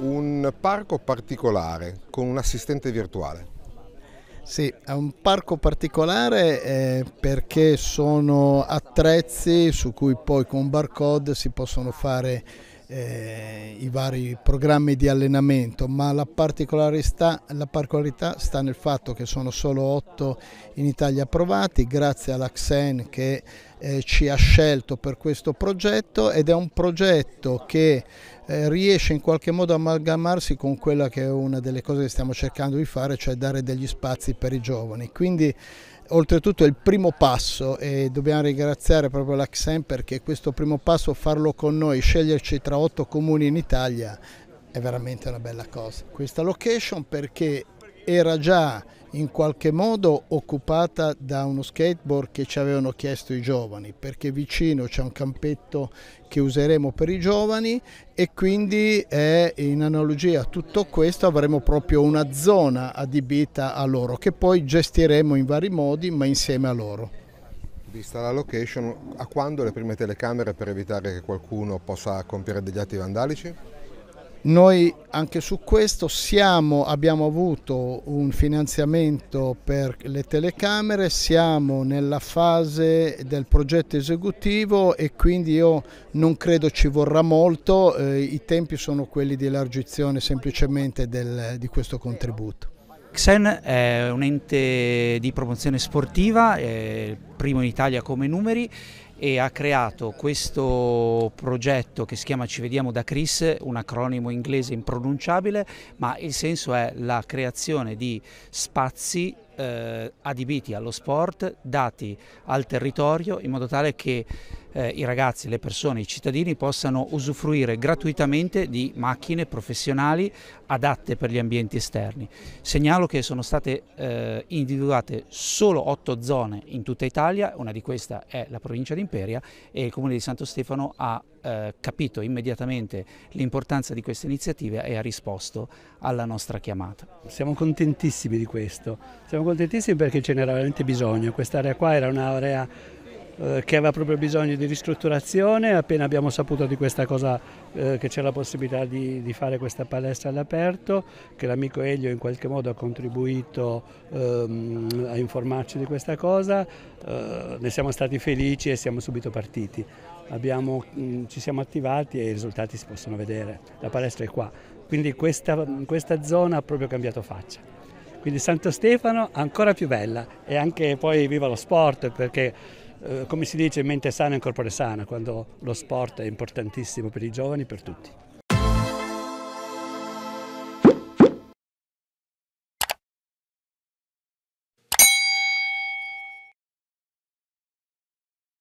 un parco particolare con un assistente virtuale. Sì, è un parco particolare eh, perché sono attrezzi su cui poi con barcode si possono fare eh, i vari programmi di allenamento, ma la particolarità, la particolarità, sta nel fatto che sono solo otto in Italia approvati, grazie all'Axen che eh, ci ha scelto per questo progetto ed è un progetto che eh, riesce in qualche modo a amalgamarsi con quella che è una delle cose che stiamo cercando di fare, cioè dare degli spazi per i giovani. Quindi oltretutto è il primo passo e dobbiamo ringraziare proprio l'Axem perché questo primo passo farlo con noi, sceglierci tra otto comuni in Italia è veramente una bella cosa. Questa location perché era già in qualche modo occupata da uno skateboard che ci avevano chiesto i giovani, perché vicino c'è un campetto che useremo per i giovani e quindi è in analogia a tutto questo avremo proprio una zona adibita a loro che poi gestiremo in vari modi ma insieme a loro. Vista la location, a quando le prime telecamere per evitare che qualcuno possa compiere degli atti vandalici? Noi anche su questo siamo, abbiamo avuto un finanziamento per le telecamere, siamo nella fase del progetto esecutivo e quindi io non credo ci vorrà molto, eh, i tempi sono quelli di elargizione semplicemente del, di questo contributo. Xen è un ente di promozione sportiva, primo in Italia come numeri e ha creato questo progetto che si chiama Ci vediamo da Chris, un acronimo inglese impronunciabile, ma il senso è la creazione di spazi eh, adibiti allo sport, dati al territorio, in modo tale che eh, i ragazzi, le persone, i cittadini possano usufruire gratuitamente di macchine professionali adatte per gli ambienti esterni. Segnalo che sono state eh, individuate solo otto zone in tutta Italia, una di queste è la provincia di Imperia e il Comune di Santo Stefano ha eh, capito immediatamente l'importanza di questa iniziativa e ha risposto alla nostra chiamata. Siamo contentissimi di questo, siamo contentissimi perché ce n'era veramente bisogno, quest'area qua era un'area eh, che aveva proprio bisogno di ristrutturazione, appena abbiamo saputo di questa cosa eh, che c'è la possibilità di, di, fare questa palestra all'aperto, che l'amico Elio in qualche modo ha contribuito ehm, a informarci di questa cosa, eh, ne siamo stati felici e siamo subito partiti. Abbiamo, mh, mm, ci siamo attivati e i risultati si possono vedere, la palestra è qua. Quindi questa, questa zona ha proprio cambiato faccia quindi Santo Stefano ancora più bella e anche poi viva lo sport perché eh, come si dice, mente sana e corpore sana, quando lo sport è importantissimo per i giovani e per tutti.